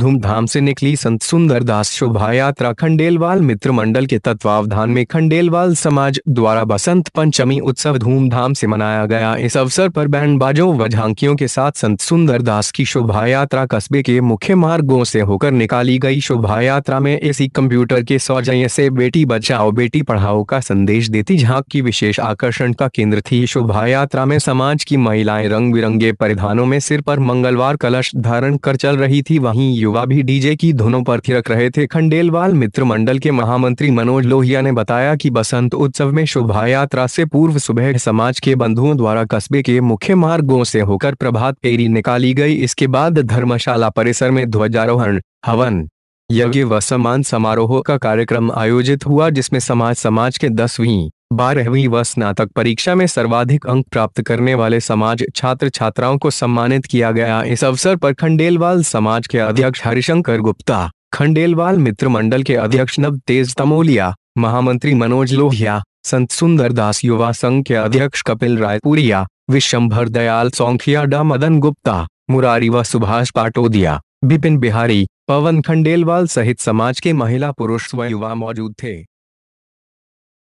धूमधाम से निकली संत सुंदर दास शोभा यात्रा खंडेलवाल मित्र मंडल के तत्वावधान में खंडेलवाल समाज द्वारा बसंत पंचमी उत्सव धूमधाम से मनाया गया इस अवसर पर बाजों व झांकियों के साथ संत सुंदर दास की शोभा यात्रा कस्बे के मुख्य मार्गों से होकर निकाली गई शोभा यात्रा में इसी कंप्यूटर के सौजय से बेटी बचाओ बेटी पढ़ाओ का संदेश देती झांक की विशेष आकर्षण का केंद्र थी शोभा यात्रा में समाज की महिलाएं रंग बिरंगे परिधानों में सिर पर मंगलवार कलश धारण कर चल रही थी वहीं युवा भी डीजे की धुनों पर थिरक रहे थे खंडेलवाल मित्र मंडल के महामंत्री मनोज लोहिया ने बताया कि बसंत उत्सव में शोभा यात्रा से पूर्व सुबह समाज के बंधुओं द्वारा कस्बे के मुख्य मार्गों से होकर प्रभात फेरी निकाली गई इसके बाद धर्मशाला परिसर में ध्वजारोहण हवन यज्ञ व सम्मान समारोह का कार्यक्रम आयोजित हुआ जिसमें समाज समाज के दसवीं बारहवीं व स्नातक परीक्षा में सर्वाधिक अंक प्राप्त करने वाले समाज छात्र छात्राओं को सम्मानित किया गया इस अवसर पर खंडेलवाल समाज के अध्यक्ष हरिशंकर गुप्ता खंडेलवाल मित्र मंडल के अध्यक्ष नव तेज तमोलिया महामंत्री मनोज लोहिया संत सुंदर दास युवा संघ के अध्यक्ष कपिल रायपुरिया विश्वभर दयाल सौंखिया डा मदन गुप्ता मुरारी व सुभाष पाटोदिया बिपिन बिहारी पवन खंडेलवाल सहित समाज के महिला पुरुष व युवा मौजूद थे